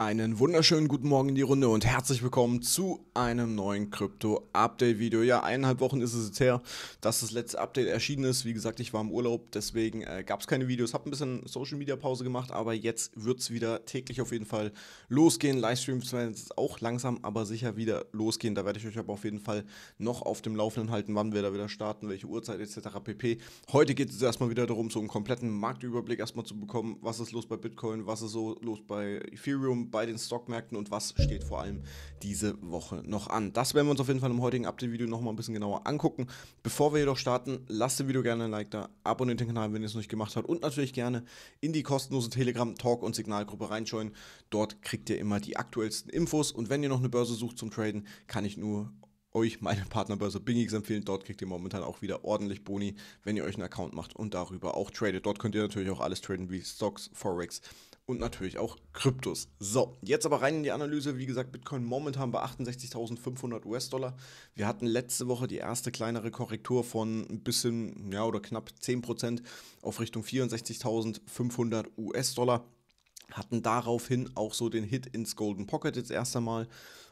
Einen wunderschönen guten Morgen in die Runde und herzlich willkommen zu einem neuen Krypto-Update-Video. Ja, eineinhalb Wochen ist es jetzt her, dass das letzte Update erschienen ist. Wie gesagt, ich war im Urlaub, deswegen äh, gab es keine Videos, habe ein bisschen Social-Media-Pause gemacht, aber jetzt wird es wieder täglich auf jeden Fall losgehen. Livestreams werden jetzt auch langsam, aber sicher wieder losgehen. Da werde ich euch aber auf jeden Fall noch auf dem Laufenden halten, wann wir da wieder starten, welche Uhrzeit etc. pp. Heute geht es erstmal wieder darum, so einen kompletten Marktüberblick erstmal zu bekommen. Was ist los bei Bitcoin, was ist so los bei Ethereum, bei den Stockmärkten und was steht vor allem diese Woche noch an. Das werden wir uns auf jeden Fall im heutigen Update-Video nochmal ein bisschen genauer angucken. Bevor wir jedoch starten, lasst dem Video gerne ein Like da, abonniert den Kanal, wenn ihr es noch nicht gemacht habt und natürlich gerne in die kostenlose Telegram, Talk und Signalgruppe reinschauen. Dort kriegt ihr immer die aktuellsten Infos und wenn ihr noch eine Börse sucht zum Traden, kann ich nur euch meine Partnerbörse BingX empfehlen. Dort kriegt ihr momentan auch wieder ordentlich Boni, wenn ihr euch einen Account macht und darüber auch tradet. Dort könnt ihr natürlich auch alles traden wie Stocks, Forex, und natürlich auch Kryptos. So, jetzt aber rein in die Analyse. Wie gesagt, Bitcoin momentan bei 68.500 US-Dollar. Wir hatten letzte Woche die erste kleinere Korrektur von ein bisschen, ja, oder knapp 10% auf Richtung 64.500 US-Dollar. Hatten daraufhin auch so den Hit ins Golden Pocket jetzt erst einmal.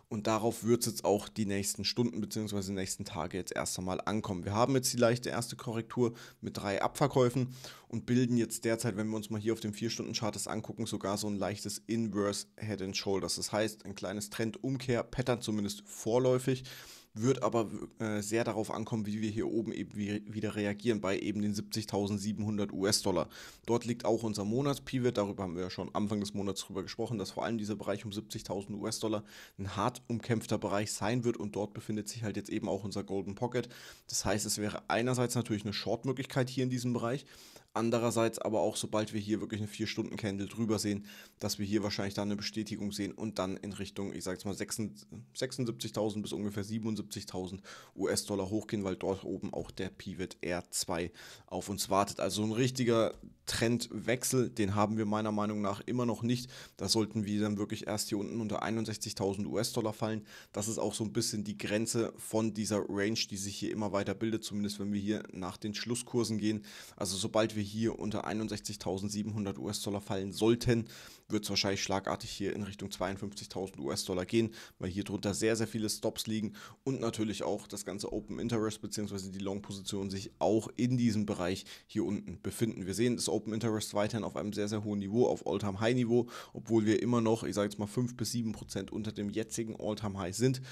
Und darauf wird es jetzt auch die nächsten Stunden bzw. nächsten Tage jetzt erst einmal ankommen. Wir haben jetzt die leichte erste Korrektur mit drei Abverkäufen und bilden jetzt derzeit, wenn wir uns mal hier auf dem 4-Stunden-Chart das angucken, sogar so ein leichtes Inverse Head and Shoulders. Das heißt, ein kleines Trendumkehr-Pattern zumindest vorläufig. Wird aber äh, sehr darauf ankommen, wie wir hier oben eben wieder reagieren bei eben den 70.700 US-Dollar. Dort liegt auch unser Monatspivot, darüber haben wir ja schon Anfang des Monats drüber gesprochen, dass vor allem dieser Bereich um 70.000 US-Dollar ein hart umkämpfter Bereich sein wird und dort befindet sich halt jetzt eben auch unser Golden Pocket. Das heißt, es wäre einerseits natürlich eine Short-Möglichkeit hier in diesem Bereich, andererseits aber auch, sobald wir hier wirklich eine 4-Stunden-Candle drüber sehen, dass wir hier wahrscheinlich dann eine Bestätigung sehen und dann in Richtung, ich sag jetzt mal 76.000 bis ungefähr 77 75.000 US-Dollar hochgehen, weil dort oben auch der Pivot R2 auf uns wartet. Also ein richtiger Trendwechsel, den haben wir meiner Meinung nach immer noch nicht. Da sollten wir dann wirklich erst hier unten unter 61.000 US-Dollar fallen. Das ist auch so ein bisschen die Grenze von dieser Range, die sich hier immer weiter bildet, zumindest wenn wir hier nach den Schlusskursen gehen. Also sobald wir hier unter 61.700 US-Dollar fallen sollten, wird es wahrscheinlich schlagartig hier in Richtung 52.000 US-Dollar gehen, weil hier drunter sehr, sehr viele Stops liegen und und natürlich auch das ganze Open Interest bzw. die Long-Position sich auch in diesem Bereich hier unten befinden. Wir sehen das Open Interest weiterhin auf einem sehr, sehr hohen Niveau, auf All-Time-High-Niveau, obwohl wir immer noch, ich sage jetzt mal, 5 bis 7 Prozent unter dem jetzigen All-Time-High sind.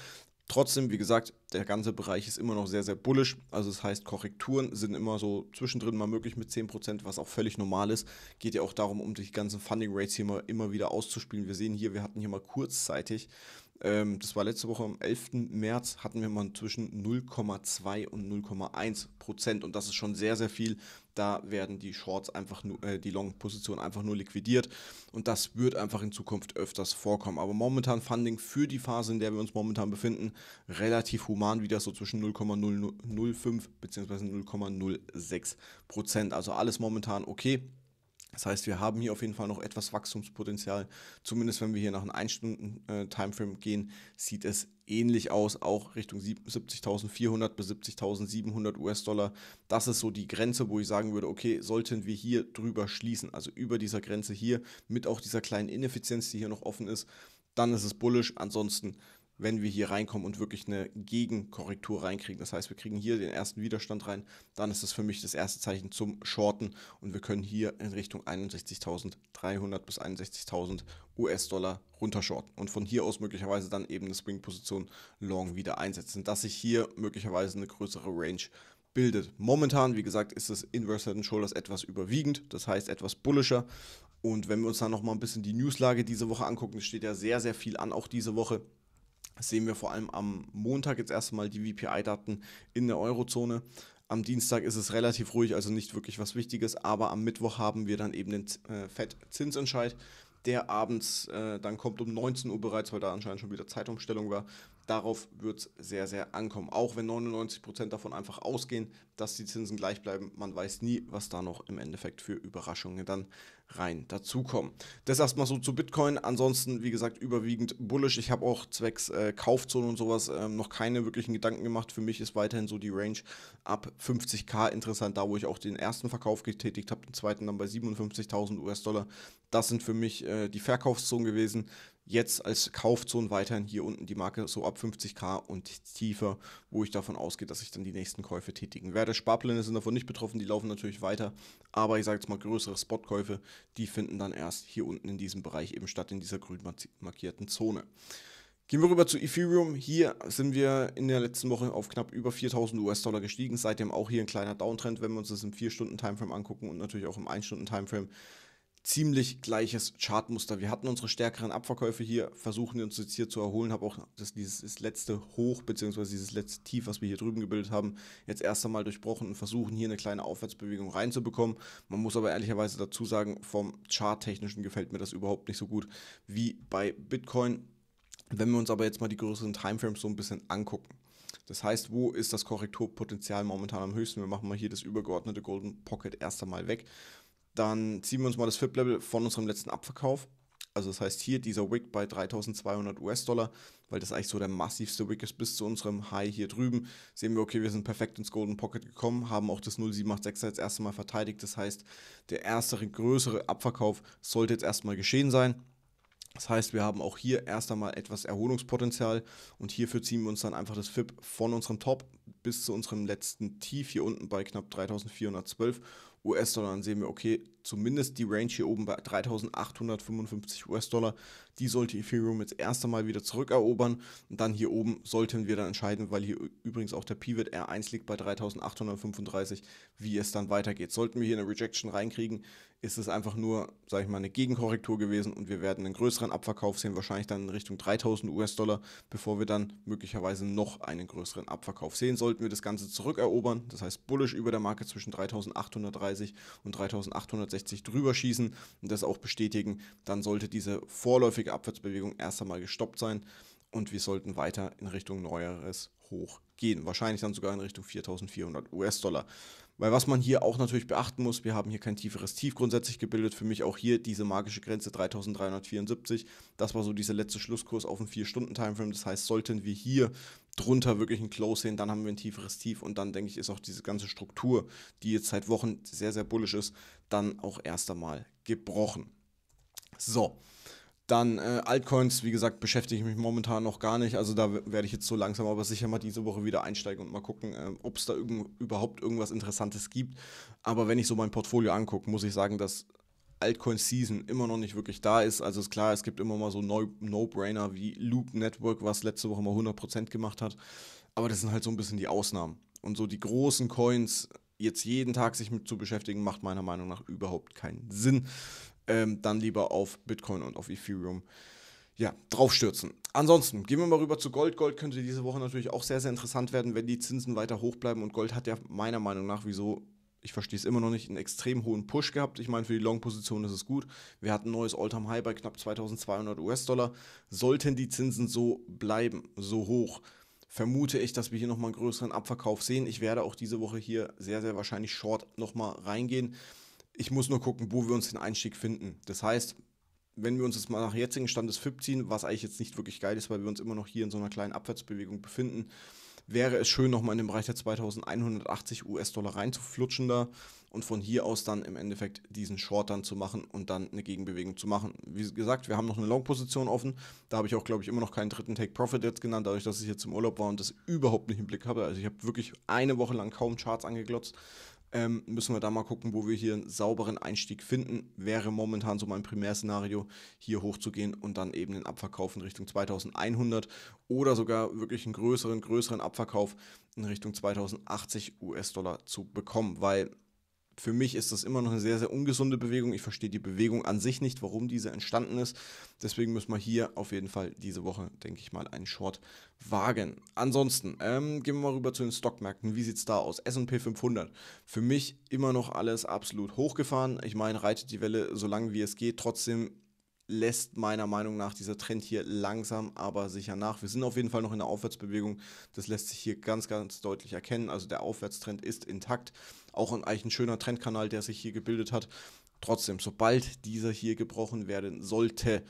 Trotzdem, wie gesagt, der ganze Bereich ist immer noch sehr, sehr bullisch. Also das heißt, Korrekturen sind immer so zwischendrin mal möglich mit 10%, was auch völlig normal ist. Geht ja auch darum, um die ganzen Funding Rates hier mal immer wieder auszuspielen. Wir sehen hier, wir hatten hier mal kurzzeitig, ähm, das war letzte Woche am 11. März, hatten wir mal zwischen 0,2 und 0,1%. Und das ist schon sehr, sehr viel. Da werden die Shorts einfach nur, äh, die Long-Position einfach nur liquidiert und das wird einfach in Zukunft öfters vorkommen. Aber momentan Funding für die Phase, in der wir uns momentan befinden, relativ human, wieder so zwischen 0,005 bzw. 0,06 Prozent. Also alles momentan okay. Das heißt, wir haben hier auf jeden Fall noch etwas Wachstumspotenzial. Zumindest wenn wir hier nach einem 1-Stunden-Timeframe äh, gehen, sieht es ähnlich aus, auch Richtung 70.400 bis 70.700 US-Dollar. Das ist so die Grenze, wo ich sagen würde, okay, sollten wir hier drüber schließen, also über dieser Grenze hier, mit auch dieser kleinen Ineffizienz, die hier noch offen ist, dann ist es bullisch. Ansonsten wenn wir hier reinkommen und wirklich eine Gegenkorrektur reinkriegen. Das heißt, wir kriegen hier den ersten Widerstand rein, dann ist das für mich das erste Zeichen zum Shorten und wir können hier in Richtung 61.300 bis 61.000 US-Dollar runtershorten und von hier aus möglicherweise dann eben eine Swing-Position Long wieder einsetzen, dass sich hier möglicherweise eine größere Range bildet. Momentan, wie gesagt, ist das Inverse Head Shoulders etwas überwiegend, das heißt etwas bullischer und wenn wir uns dann nochmal ein bisschen die Newslage diese Woche angucken, es steht ja sehr, sehr viel an, auch diese Woche, sehen wir vor allem am Montag jetzt erstmal die VPI-Daten in der Eurozone. Am Dienstag ist es relativ ruhig, also nicht wirklich was Wichtiges, aber am Mittwoch haben wir dann eben den äh, FED-Zinsentscheid, der abends äh, dann kommt um 19 Uhr bereits, weil da anscheinend schon wieder Zeitumstellung war. Darauf wird es sehr, sehr ankommen. Auch wenn 99% Prozent davon einfach ausgehen, dass die Zinsen gleich bleiben. Man weiß nie, was da noch im Endeffekt für Überraschungen dann rein dazukommen. Das erstmal so zu Bitcoin. Ansonsten, wie gesagt, überwiegend bullish. Ich habe auch zwecks äh, Kaufzone und sowas ähm, noch keine wirklichen Gedanken gemacht. Für mich ist weiterhin so die Range ab 50k interessant, da wo ich auch den ersten Verkauf getätigt habe, den zweiten dann bei 57.000 US-Dollar. Das sind für mich äh, die Verkaufszonen gewesen jetzt als Kaufzone weiterhin hier unten die Marke so ab 50k und tiefer, wo ich davon ausgehe, dass ich dann die nächsten Käufe tätigen werde. Sparpläne sind davon nicht betroffen, die laufen natürlich weiter, aber ich sage jetzt mal größere Spotkäufe, die finden dann erst hier unten in diesem Bereich eben statt, in dieser grün markierten Zone. Gehen wir rüber zu Ethereum. Hier sind wir in der letzten Woche auf knapp über 4000 US-Dollar gestiegen. Seitdem auch hier ein kleiner Downtrend, wenn wir uns das im 4-Stunden-Timeframe angucken und natürlich auch im 1-Stunden-Timeframe ziemlich gleiches Chartmuster. Wir hatten unsere stärkeren Abverkäufe hier, versuchen uns jetzt hier zu erholen, habe auch das, dieses letzte Hoch bzw. dieses letzte Tief, was wir hier drüben gebildet haben, jetzt erst einmal durchbrochen und versuchen hier eine kleine Aufwärtsbewegung reinzubekommen. Man muss aber ehrlicherweise dazu sagen, vom Charttechnischen gefällt mir das überhaupt nicht so gut wie bei Bitcoin. Wenn wir uns aber jetzt mal die größeren Timeframes so ein bisschen angucken. Das heißt, wo ist das Korrekturpotenzial momentan am höchsten? Wir machen mal hier das übergeordnete Golden Pocket erst einmal weg. Dann ziehen wir uns mal das FIP-Level von unserem letzten Abverkauf. Also das heißt hier dieser Wick bei 3200 US-Dollar, weil das eigentlich so der massivste Wick ist bis zu unserem High hier drüben. Sehen wir, okay, wir sind perfekt ins Golden Pocket gekommen, haben auch das 0786 als erste Mal verteidigt. Das heißt, der erste größere Abverkauf sollte jetzt erstmal geschehen sein. Das heißt, wir haben auch hier erst einmal etwas Erholungspotenzial und hierfür ziehen wir uns dann einfach das FIP von unserem Top bis zu unserem letzten Tief hier unten bei knapp 3412 US-Dollar. Dann sehen wir, okay, zumindest die Range hier oben bei 3855 US-Dollar, die sollte Ethereum jetzt erst einmal wieder zurückerobern. Und dann hier oben sollten wir dann entscheiden, weil hier übrigens auch der Pivot R1 liegt bei 3835, wie es dann weitergeht. Sollten wir hier eine Rejection reinkriegen, ist es einfach nur, sage ich mal, eine Gegenkorrektur gewesen und wir werden einen größeren Abverkauf sehen, wahrscheinlich dann in Richtung 3000 US-Dollar, bevor wir dann möglicherweise noch einen größeren Abverkauf sehen. Sollten wir das Ganze zurückerobern, das heißt bullisch über der Marke zwischen 3830 37 und 3860 drüber schießen und das auch bestätigen, dann sollte diese vorläufige Abwärtsbewegung erst einmal gestoppt sein und wir sollten weiter in Richtung neueres Hoch gehen. Wahrscheinlich dann sogar in Richtung 4400 US-Dollar. Weil was man hier auch natürlich beachten muss, wir haben hier kein tieferes Tief grundsätzlich gebildet. Für mich auch hier diese magische Grenze 3374. Das war so dieser letzte Schlusskurs auf dem 4-Stunden-Timeframe. Das heißt, sollten wir hier drunter wirklich ein Close sehen, dann haben wir ein tieferes Tief und dann denke ich, ist auch diese ganze Struktur, die jetzt seit Wochen sehr, sehr bullisch ist, dann auch erst einmal gebrochen. So, dann äh, Altcoins, wie gesagt, beschäftige ich mich momentan noch gar nicht. Also da werde ich jetzt so langsam aber sicher mal diese Woche wieder einsteigen und mal gucken, äh, ob es da irgend überhaupt irgendwas Interessantes gibt. Aber wenn ich so mein Portfolio angucke, muss ich sagen, dass Altcoin-Season immer noch nicht wirklich da ist. Also ist klar, es gibt immer mal so No-Brainer wie Loop Network, was letzte Woche mal 100% gemacht hat. Aber das sind halt so ein bisschen die Ausnahmen. Und so die großen Coins jetzt jeden Tag sich mit zu beschäftigen, macht meiner Meinung nach überhaupt keinen Sinn. Ähm, dann lieber auf Bitcoin und auf Ethereum ja, draufstürzen. Ansonsten gehen wir mal rüber zu Gold. Gold könnte diese Woche natürlich auch sehr, sehr interessant werden, wenn die Zinsen weiter hoch bleiben. Und Gold hat ja meiner Meinung nach, wieso ich verstehe es immer noch nicht, einen extrem hohen Push gehabt. Ich meine, für die Long-Position ist es gut. Wir hatten ein neues All-Time-High bei knapp 2200 US-Dollar. Sollten die Zinsen so bleiben, so hoch, vermute ich, dass wir hier nochmal einen größeren Abverkauf sehen. Ich werde auch diese Woche hier sehr, sehr wahrscheinlich Short nochmal reingehen. Ich muss nur gucken, wo wir uns den Einstieg finden. Das heißt, wenn wir uns jetzt mal nach jetzigen Stand des FIP ziehen, was eigentlich jetzt nicht wirklich geil ist, weil wir uns immer noch hier in so einer kleinen Abwärtsbewegung befinden, wäre es schön, nochmal in den Bereich der 2180 US-Dollar reinzuflutschen da und von hier aus dann im Endeffekt diesen Short dann zu machen und dann eine Gegenbewegung zu machen. Wie gesagt, wir haben noch eine Long-Position offen. Da habe ich auch, glaube ich, immer noch keinen dritten Take-Profit jetzt genannt, dadurch, dass ich jetzt im Urlaub war und das überhaupt nicht im Blick habe. Also ich habe wirklich eine Woche lang kaum Charts angeglotzt ähm, müssen wir da mal gucken, wo wir hier einen sauberen Einstieg finden. Wäre momentan so mein Primärszenario, hier hochzugehen und dann eben den Abverkauf in Richtung 2100 oder sogar wirklich einen größeren, größeren Abverkauf in Richtung 2080 US-Dollar zu bekommen, weil für mich ist das immer noch eine sehr, sehr ungesunde Bewegung. Ich verstehe die Bewegung an sich nicht, warum diese entstanden ist. Deswegen müssen wir hier auf jeden Fall diese Woche, denke ich mal, einen Short wagen. Ansonsten ähm, gehen wir mal rüber zu den Stockmärkten. Wie sieht es da aus? SP 500. Für mich immer noch alles absolut hochgefahren. Ich meine, reitet die Welle so lange wie es geht. Trotzdem lässt meiner Meinung nach dieser Trend hier langsam aber sicher nach. Wir sind auf jeden Fall noch in der Aufwärtsbewegung. Das lässt sich hier ganz, ganz deutlich erkennen. Also der Aufwärtstrend ist intakt. Auch eigentlich ein schöner Trendkanal, der sich hier gebildet hat. Trotzdem, sobald dieser hier gebrochen werden sollte,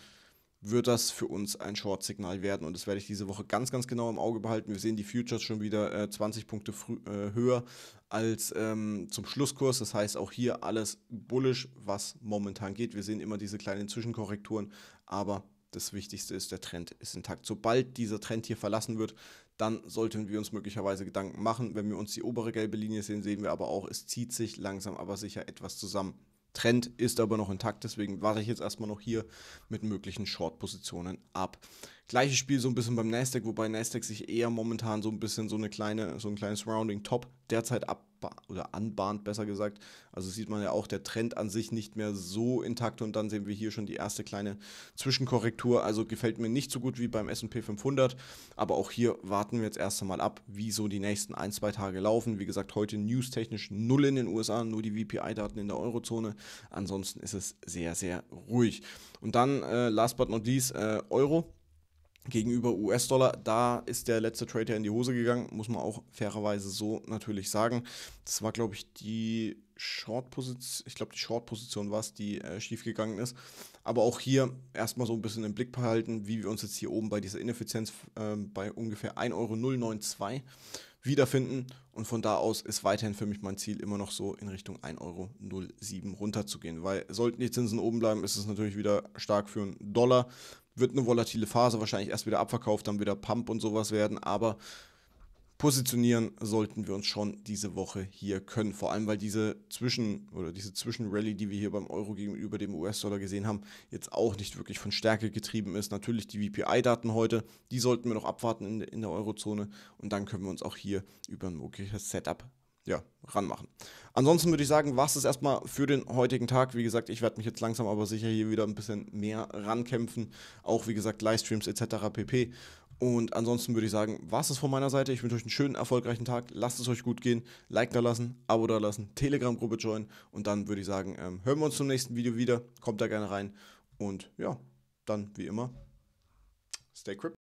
wird das für uns ein Short-Signal werden. Und das werde ich diese Woche ganz, ganz genau im Auge behalten. Wir sehen die Futures schon wieder äh, 20 Punkte äh, höher als ähm, zum Schlusskurs. Das heißt, auch hier alles bullisch, was momentan geht. Wir sehen immer diese kleinen Zwischenkorrekturen, aber das Wichtigste ist, der Trend ist intakt. Sobald dieser Trend hier verlassen wird, dann sollten wir uns möglicherweise Gedanken machen. Wenn wir uns die obere gelbe Linie sehen, sehen wir aber auch, es zieht sich langsam aber sicher etwas zusammen. Trend ist aber noch intakt, deswegen warte ich jetzt erstmal noch hier mit möglichen Short-Positionen ab. Gleiches Spiel so ein bisschen beim Nasdaq, wobei Nasdaq sich eher momentan so ein bisschen so eine kleine, so ein kleines Rounding Top derzeit ab oder anbahnt, besser gesagt. Also sieht man ja auch der Trend an sich nicht mehr so intakt und dann sehen wir hier schon die erste kleine Zwischenkorrektur. Also gefällt mir nicht so gut wie beim S&P 500, aber auch hier warten wir jetzt erst einmal ab, wie so die nächsten ein, zwei Tage laufen. Wie gesagt, heute news-technisch null in den USA, nur die VPI-Daten in der Eurozone. Ansonsten ist es sehr, sehr ruhig. Und dann, äh, last but not least, äh, Euro gegenüber US-Dollar. Da ist der letzte Trade ja in die Hose gegangen, muss man auch fairerweise so natürlich sagen. Das war, glaube ich, die Short-Position, ich glaube, die Short-Position war es, die äh, schief ist. Aber auch hier erstmal so ein bisschen im Blick behalten, wie wir uns jetzt hier oben bei dieser Ineffizienz äh, bei ungefähr 1,092 Euro wiederfinden. Und von da aus ist weiterhin für mich mein Ziel immer noch so in Richtung 1,07 Euro runterzugehen. Weil sollten die Zinsen oben bleiben, ist es natürlich wieder stark für einen Dollar. Wird eine volatile Phase, wahrscheinlich erst wieder abverkauft, dann wieder Pump und sowas werden, aber positionieren sollten wir uns schon diese Woche hier können. Vor allem, weil diese Zwischen- oder diese Zwischenrally, die wir hier beim Euro gegenüber dem US-Dollar gesehen haben, jetzt auch nicht wirklich von Stärke getrieben ist. Natürlich die VPI-Daten heute, die sollten wir noch abwarten in, der Eurozone und dann können wir uns auch hier über ein mögliches Setup ja, ranmachen. Ansonsten würde ich sagen, war es das erstmal für den heutigen Tag. Wie gesagt, ich werde mich jetzt langsam aber sicher hier wieder ein bisschen mehr rankämpfen. Auch wie gesagt, Livestreams etc. pp. Und ansonsten würde ich sagen, war es das von meiner Seite. Ich wünsche euch einen schönen, erfolgreichen Tag. Lasst es euch gut gehen. Like da lassen, Abo da lassen, Telegram-Gruppe joinen. Und dann würde ich sagen, ähm, hören wir uns zum nächsten Video wieder. Kommt da gerne rein. Und ja, dann wie immer, stay crypto.